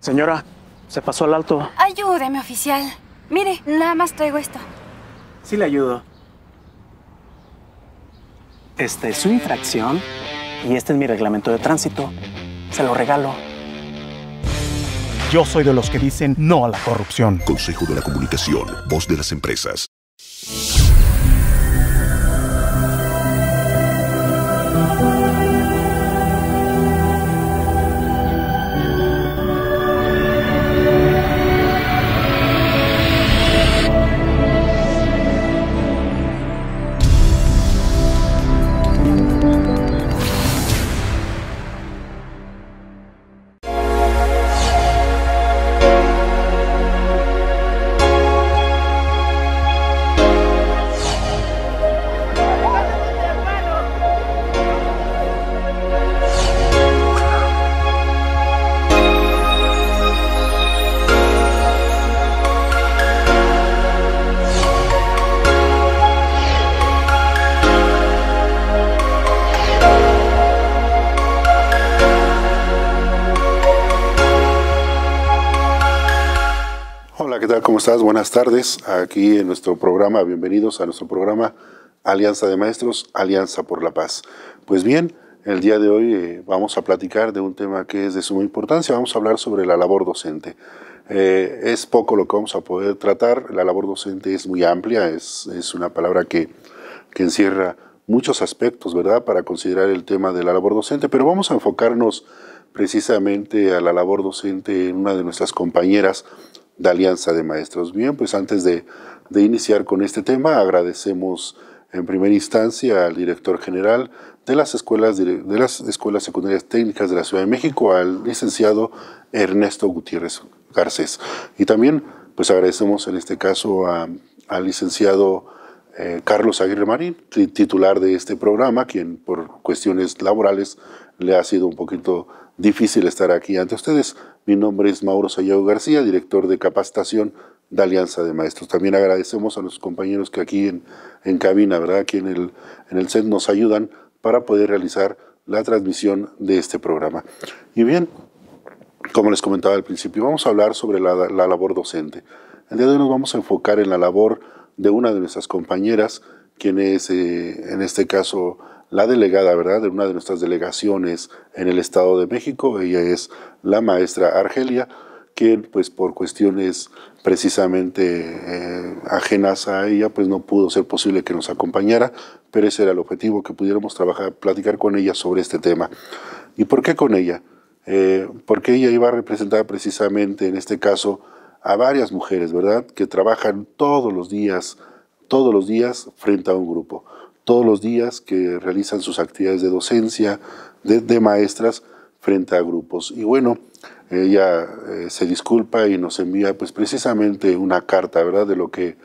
Señora, se pasó al alto. Ayúdeme, oficial. Mire, nada más traigo esto. Sí le ayudo. Esta es su infracción y este es mi reglamento de tránsito. Se lo regalo. Yo soy de los que dicen no a la corrupción. Consejo de la Comunicación, voz de las empresas. ¿Cómo estás? Buenas tardes. Aquí en nuestro programa, bienvenidos a nuestro programa Alianza de Maestros, Alianza por la Paz. Pues bien, el día de hoy eh, vamos a platicar de un tema que es de suma importancia. Vamos a hablar sobre la labor docente. Eh, es poco lo que vamos a poder tratar. La labor docente es muy amplia, es, es una palabra que, que encierra muchos aspectos, ¿verdad?, para considerar el tema de la labor docente, pero vamos a enfocarnos precisamente a la labor docente en una de nuestras compañeras de Alianza de Maestros. Bien, pues antes de, iniciar con este tema, agradecemos en primera instancia al director general de las escuelas secundarias técnicas de la Ciudad de México, al licenciado Ernesto Gutiérrez Garcés. Y también, pues agradecemos en este caso al licenciado eh, Carlos Aguirre Marín, titular de este programa, quien por cuestiones laborales le ha sido un poquito difícil estar aquí ante ustedes, mi nombre es Mauro Sayago García, director de capacitación de Alianza de Maestros. También agradecemos a los compañeros que aquí en, cabina, ¿verdad? aquí en el, en el set nos ayudan para poder realizar la transmisión de este programa. Y bien, como les comentaba al principio, vamos a hablar sobre la, la labor docente. El día de hoy nos vamos a enfocar en la labor de una de nuestras compañeras, quien es eh, en este caso la delegada, ¿verdad?, de una de nuestras delegaciones en el Estado de México. Ella es la maestra Argelia, quien pues por cuestiones precisamente eh, ajenas a ella, pues no pudo ser posible que nos acompañara, pero ese era el objetivo, que pudiéramos trabajar, platicar con ella sobre este tema. ¿Y por qué con ella? Eh, porque ella iba a representar precisamente en este caso a varias mujeres, ¿verdad?, que trabajan todos los días todos los días frente a un grupo, todos los días que realizan sus actividades de docencia, de, maestras frente a grupos. Y bueno, ella eh, se disculpa y nos envía pues precisamente una carta, ¿verdad? De lo que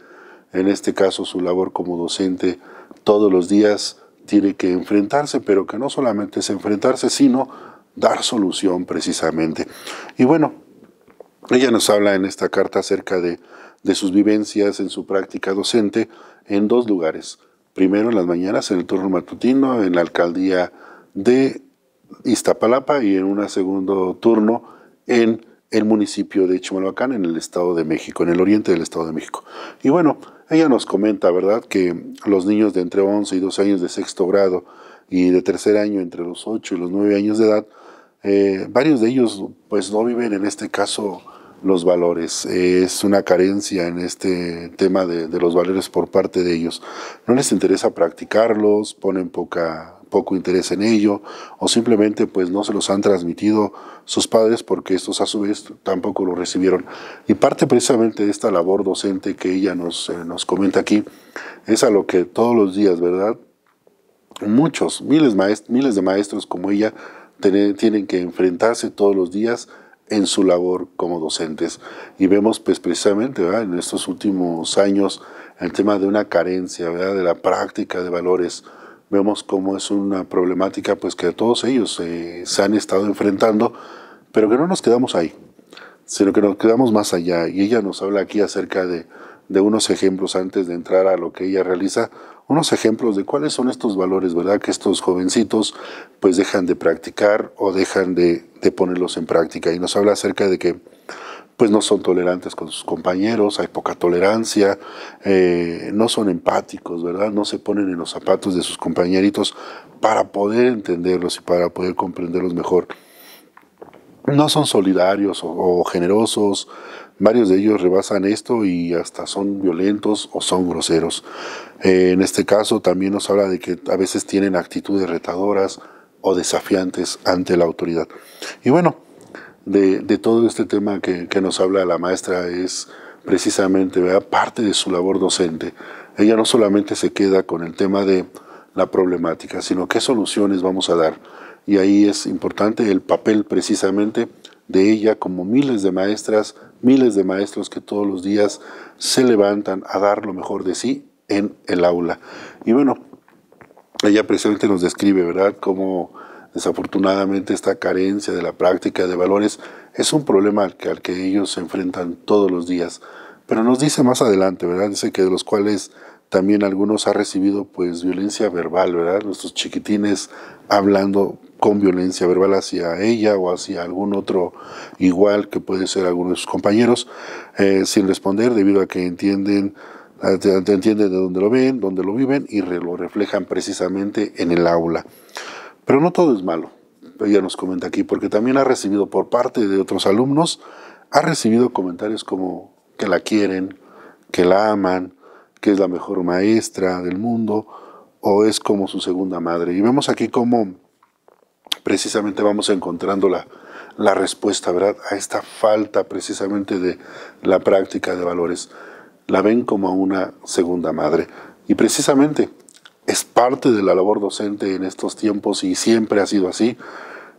en este caso su labor como docente todos los días tiene que enfrentarse, pero que no solamente es enfrentarse, sino dar solución precisamente. Y bueno, ella nos habla en esta carta acerca de de sus vivencias en su práctica docente en dos lugares. Primero en las mañanas, en el turno matutino, en la alcaldía de Iztapalapa y en un segundo turno en el municipio de Chimalhuacán, en el Estado de México, en el oriente del Estado de México. Y bueno, ella nos comenta, ¿verdad?, que los niños de entre 11 y 12 años de sexto grado y de tercer año entre los 8 y los 9 años de edad, eh, varios de ellos pues no viven en este caso los valores. Es una carencia en este tema de, los valores por parte de ellos. No les interesa practicarlos, ponen poca, poco interés en ello o simplemente pues no se los han transmitido sus padres porque estos a su vez tampoco lo recibieron. Y parte precisamente de esta labor docente que ella nos, eh, nos comenta aquí es a lo que todos los días, ¿verdad? Muchos, miles, miles de maestros como ella tienen que enfrentarse todos los días en su labor como docentes. Y vemos pues, precisamente en estos últimos años el tema de una carencia, ¿verdad? de la práctica de valores. Vemos cómo es una problemática pues, que todos ellos eh, se han estado enfrentando, pero que no nos quedamos ahí, sino que nos quedamos más allá. Y ella nos habla aquí acerca de, de unos ejemplos antes de entrar a lo que ella realiza, unos ejemplos de cuáles son estos valores, ¿verdad? Que estos jovencitos pues dejan de practicar o dejan de, ponerlos en práctica. Y nos habla acerca de que pues no son tolerantes con sus compañeros, hay poca tolerancia, eh, no son empáticos, ¿verdad? No se ponen en los zapatos de sus compañeritos para poder entenderlos y para poder comprenderlos mejor. No son solidarios o, generosos, varios de ellos rebasan esto y hasta son violentos o son groseros. Eh, en este caso también nos habla de que a veces tienen actitudes retadoras, o desafiantes ante la autoridad. Y bueno, de, todo este tema que, nos habla la maestra es precisamente parte de su labor docente. Ella no solamente se queda con el tema de la problemática, sino qué soluciones vamos a dar. Y ahí es importante el papel precisamente de ella, como miles de maestras, miles de maestros que todos los días se levantan a dar lo mejor de sí en el aula. Y bueno, ella precisamente nos describe, ¿verdad?, cómo desafortunadamente esta carencia de la práctica de valores es un problema al que, al que ellos se enfrentan todos los días. Pero nos dice más adelante, ¿verdad? Dice que de los cuales también algunos ha recibido pues violencia verbal, ¿verdad? Nuestros chiquitines hablando con violencia verbal hacia ella o hacia algún otro igual que puede ser alguno de sus compañeros, eh, sin responder debido a que entienden Ah, te entienden de dónde lo ven, dónde lo viven y lo reflejan precisamente en el aula. Pero no todo es malo, ella nos comenta aquí, porque también ha recibido por parte de otros alumnos, ha recibido comentarios como que la quieren, que la aman, que es la mejor maestra del mundo o es como su segunda madre. Y vemos aquí cómo precisamente vamos encontrando la, la respuesta, ¿verdad? A esta falta precisamente de la práctica de valores la ven como una segunda madre. Y precisamente es parte de la labor docente en estos tiempos y siempre ha sido así,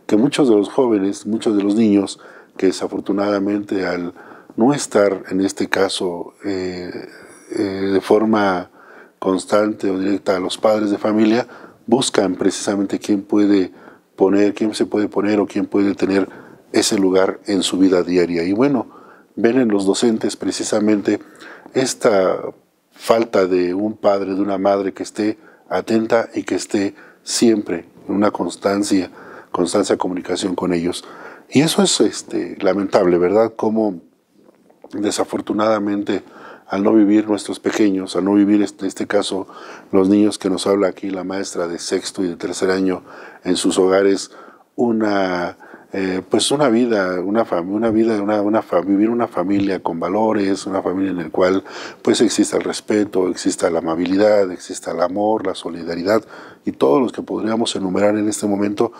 que muchos de los jóvenes, muchos de los niños, que desafortunadamente al no estar en este caso eh, eh, de forma constante o directa a los padres de familia, buscan precisamente quién puede poner, quién se puede poner o quién puede tener ese lugar en su vida diaria. Y bueno, ven en los docentes precisamente esta falta de un padre, de una madre que esté atenta y que esté siempre en una constancia, constancia de comunicación con ellos. Y eso es este, lamentable, ¿verdad? Como desafortunadamente al no vivir nuestros pequeños, al no vivir en este, este caso los niños que nos habla aquí la maestra de sexto y de tercer año en sus hogares, una eh, pues una vida, una, familia, una vida, una, una vivir una familia con valores, una familia en la cual pues exista el respeto, exista la amabilidad, exista el amor, la solidaridad y todos los que podríamos enumerar en este momento,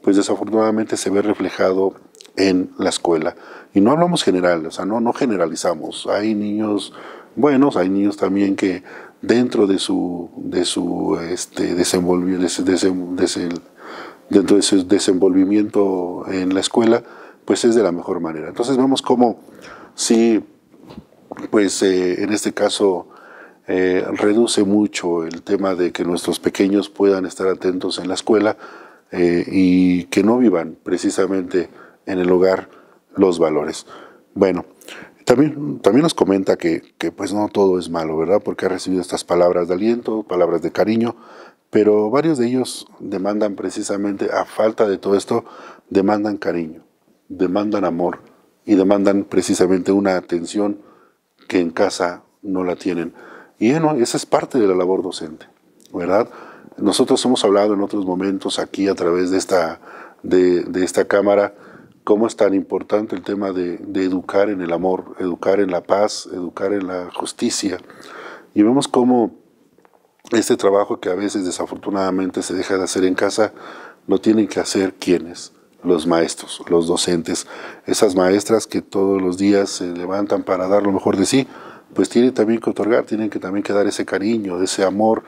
pues desafortunadamente se ve reflejado en la escuela. Y no hablamos general, o sea, no, no generalizamos. Hay niños buenos, hay niños también que dentro de su, de su este, desenvolvimiento, dentro de su desenvolvimiento en la escuela, pues es de la mejor manera. Entonces vemos cómo sí, pues eh, en este caso eh, reduce mucho el tema de que nuestros pequeños puedan estar atentos en la escuela eh, y que no vivan precisamente en el hogar los valores. Bueno, también, también nos comenta que, que, pues no todo es malo, ¿verdad? Porque ha recibido estas palabras de aliento, palabras de cariño, pero varios de ellos demandan precisamente, a falta de todo esto, demandan cariño, demandan amor y demandan precisamente una atención que en casa no la tienen. Y esa es parte de la labor docente, ¿verdad? Nosotros hemos hablado en otros momentos aquí a través de esta, de, esta cámara cómo es tan importante el tema de, de educar en el amor, educar en la paz, educar en la justicia. Y vemos cómo este trabajo que a veces desafortunadamente se deja de hacer en casa, lo tienen que hacer quienes, los maestros, los docentes, esas maestras que todos los días se levantan para dar lo mejor de sí, pues tienen también que otorgar, tienen que también que dar ese cariño, ese amor,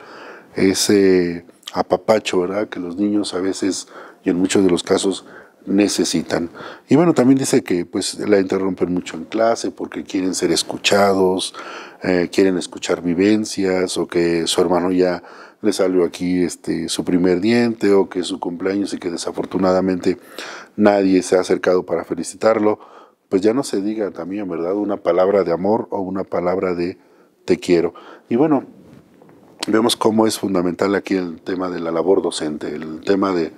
ese apapacho, ¿verdad? Que los niños a veces y en muchos de los casos necesitan. Y bueno, también dice que pues la interrumpen mucho en clase porque quieren ser escuchados, eh, quieren escuchar vivencias o que su hermano ya le salió aquí este, su primer diente o que su cumpleaños y que desafortunadamente nadie se ha acercado para felicitarlo. Pues ya no se diga también, ¿verdad? Una palabra de amor o una palabra de te quiero. Y bueno, vemos cómo es fundamental aquí el tema de la labor docente, el tema de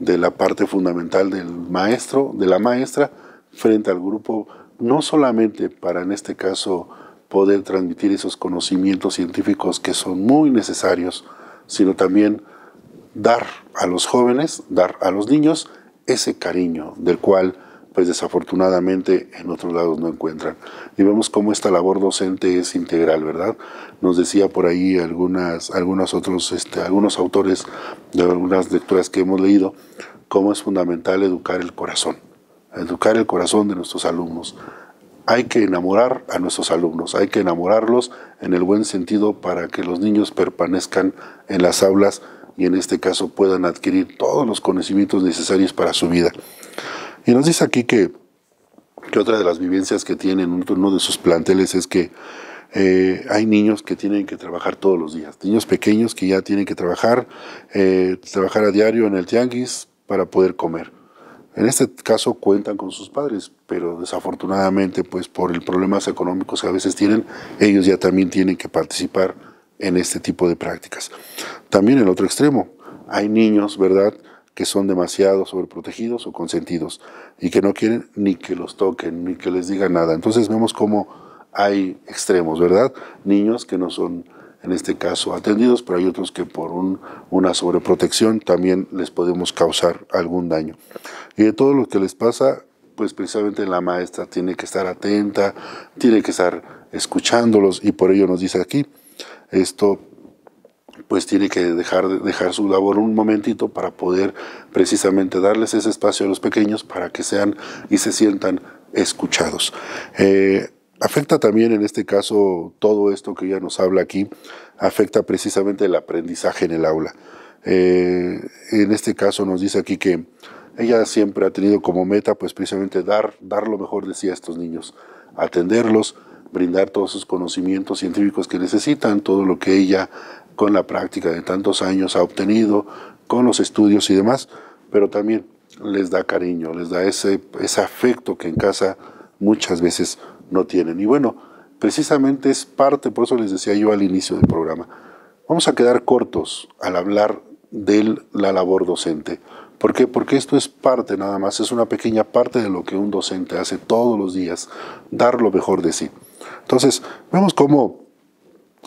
de la parte fundamental del maestro, de la maestra, frente al grupo, no solamente para en este caso poder transmitir esos conocimientos científicos que son muy necesarios, sino también dar a los jóvenes, dar a los niños ese cariño del cual pues desafortunadamente en otros lados no encuentran. Y vemos cómo esta labor docente es integral, ¿verdad? Nos decía por ahí algunas, algunos, otros, este, algunos autores de algunas lecturas que hemos leído, cómo es fundamental educar el corazón, educar el corazón de nuestros alumnos. Hay que enamorar a nuestros alumnos, hay que enamorarlos en el buen sentido para que los niños permanezcan en las aulas y en este caso puedan adquirir todos los conocimientos necesarios para su vida. Y nos dice aquí que, otra de las vivencias que tienen, uno de sus planteles es que eh, hay niños que tienen que trabajar todos los días, niños pequeños que ya tienen que trabajar, eh, trabajar a diario en el tianguis para poder comer. En este caso cuentan con sus padres, pero desafortunadamente, pues por el problemas económicos que a veces tienen, ellos ya también tienen que participar en este tipo de prácticas. También el otro extremo, hay niños, ¿verdad?, que son demasiado sobreprotegidos o consentidos y que no quieren ni que los toquen, ni que les digan nada. Entonces vemos cómo hay extremos, ¿verdad? Niños que no son en este caso atendidos, pero hay otros que por una sobreprotección también les podemos causar algún daño. Y de todo lo que les pasa, pues precisamente la maestra tiene que estar atenta, tiene que estar escuchándolos y por ello nos dice aquí, esto pues tiene que dejar, dejar su labor un momentito para poder precisamente darles ese espacio a los pequeños para que sean y se sientan escuchados. Eh, afecta también en este caso todo esto que ella nos habla aquí, afecta precisamente el aprendizaje en el aula. Eh, en este caso nos dice aquí que ella siempre ha tenido como meta pues precisamente dar, dar lo mejor de sí a estos niños, atenderlos, brindar todos sus conocimientos científicos que necesitan, todo lo que ella con la práctica de tantos años ha obtenido, con los estudios y demás, pero también les da cariño, les da ese, ese afecto que en casa muchas veces no tienen. Y bueno, precisamente es parte, por eso les decía yo al inicio del programa, vamos a quedar cortos al hablar de la labor docente. ¿Por Porque esto es parte nada más, es una pequeña parte de lo que un docente hace todos los días, dar lo mejor de sí. Entonces, vemos cómo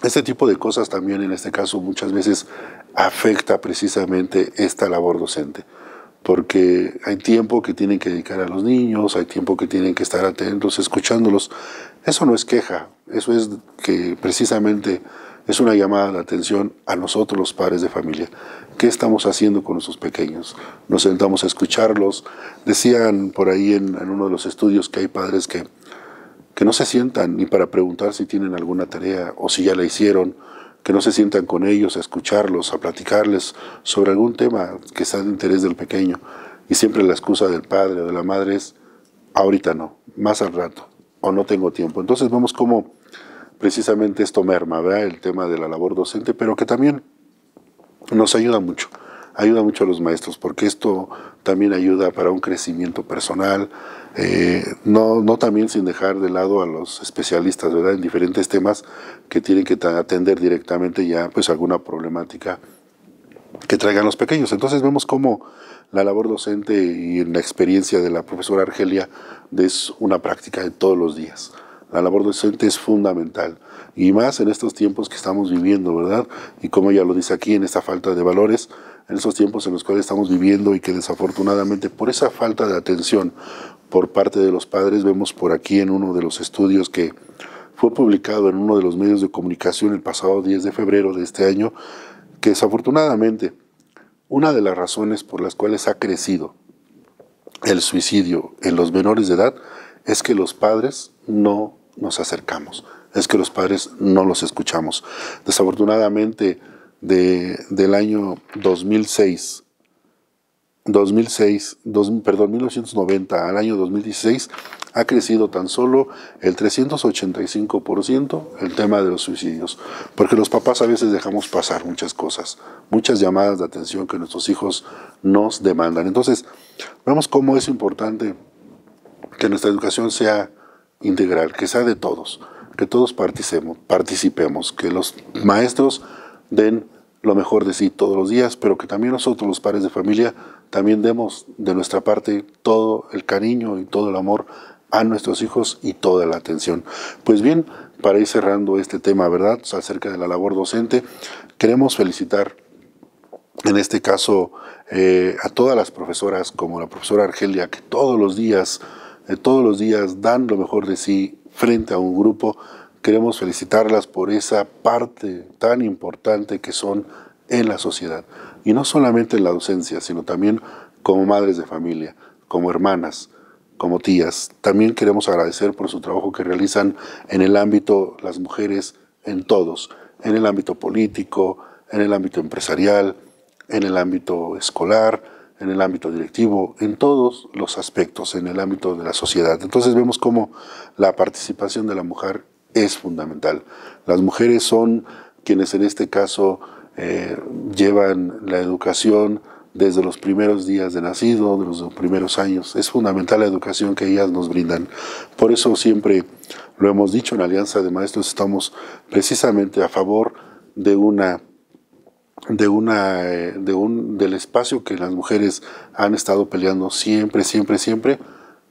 este tipo de cosas también en este caso muchas veces afecta precisamente esta labor docente, porque hay tiempo que tienen que dedicar a los niños, hay tiempo que tienen que estar atentos, escuchándolos. Eso no es queja, eso es que precisamente es una llamada de atención a nosotros los padres de familia. ¿Qué estamos haciendo con nuestros pequeños? Nos sentamos a escucharlos. Decían por ahí en, en uno de los estudios que hay padres que que no se sientan ni para preguntar si tienen alguna tarea o si ya la hicieron, que no se sientan con ellos a escucharlos, a platicarles sobre algún tema que está de interés del pequeño. Y siempre la excusa del padre o de la madre es, ahorita no, más al rato, o no tengo tiempo. Entonces vemos cómo precisamente esto merma, ¿verdad? El tema de la labor docente, pero que también nos ayuda mucho, ayuda mucho a los maestros, porque esto también ayuda para un crecimiento personal, eh, no, no también sin dejar de lado a los especialistas, ¿verdad? En diferentes temas que tienen que atender directamente ya pues alguna problemática que traigan los pequeños. Entonces vemos cómo la labor docente y la experiencia de la profesora Argelia es una práctica de todos los días. La labor docente es fundamental y más en estos tiempos que estamos viviendo, ¿verdad? Y como ya lo dice aquí, en esta falta de valores, en esos tiempos en los cuales estamos viviendo y que desafortunadamente por esa falta de atención por parte de los padres, vemos por aquí en uno de los estudios que fue publicado en uno de los medios de comunicación el pasado 10 de febrero de este año, que desafortunadamente una de las razones por las cuales ha crecido el suicidio en los menores de edad es que los padres no nos acercamos, es que los padres no los escuchamos. Desafortunadamente, del año 2006, 2006, perdón, 1990 al año 2016 ha crecido tan solo el 385% el tema de los suicidios, porque los papás a veces dejamos pasar muchas cosas, muchas llamadas de atención que nuestros hijos nos demandan. Entonces, vemos cómo es importante que nuestra educación sea integral, que sea de todos, que todos participemos, participemos que los maestros den lo mejor de sí todos los días, pero que también nosotros los padres de familia también demos de nuestra parte todo el cariño y todo el amor a nuestros hijos y toda la atención. Pues bien, para ir cerrando este tema, ¿verdad? acerca de la labor docente, queremos felicitar en este caso eh, a todas las profesoras, como la profesora Argelia, que todos los días, eh, todos los días dan lo mejor de sí frente a un grupo queremos felicitarlas por esa parte tan importante que son en la sociedad. Y no solamente en la docencia, sino también como madres de familia, como hermanas, como tías. También queremos agradecer por su trabajo que realizan en el ámbito las mujeres, en todos, en el ámbito político, en el ámbito empresarial, en el ámbito escolar, en el ámbito directivo, en todos los aspectos, en el ámbito de la sociedad. Entonces vemos cómo la participación de la mujer es fundamental. Las mujeres son quienes en este caso eh, llevan la educación desde los primeros días de nacido, de los primeros años. Es fundamental la educación que ellas nos brindan. Por eso siempre lo hemos dicho en la Alianza de Maestros, estamos precisamente a favor de una de una eh, de un del espacio que las mujeres han estado peleando siempre, siempre, siempre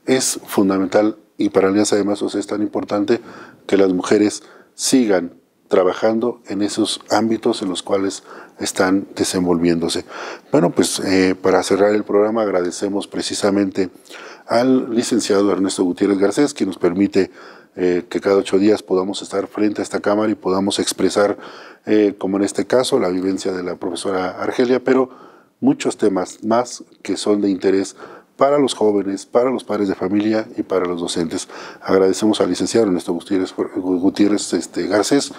es fundamental y para Alianza de Mazos es tan importante que las mujeres sigan trabajando en esos ámbitos en los cuales están desenvolviéndose. Bueno, pues eh, para cerrar el programa agradecemos precisamente al licenciado Ernesto Gutiérrez Garcés, que nos permite eh, que cada ocho días podamos estar frente a esta cámara y podamos expresar, eh, como en este caso, la vivencia de la profesora Argelia, pero muchos temas más que son de interés para los jóvenes, para los padres de familia y para los docentes. Agradecemos al licenciado Ernesto Gutiérrez, Gutiérrez este, Garcés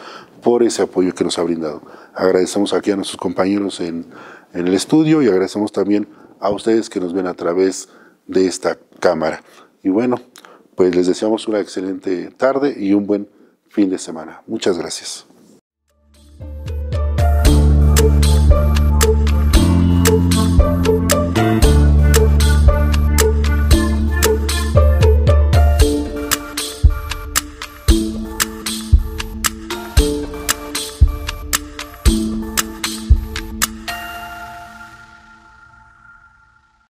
por ese apoyo que nos ha brindado. Agradecemos aquí a nuestros compañeros en, en el estudio y agradecemos también a ustedes que nos ven a través de esta cámara. Y bueno, pues les deseamos una excelente tarde y un buen fin de semana. Muchas gracias.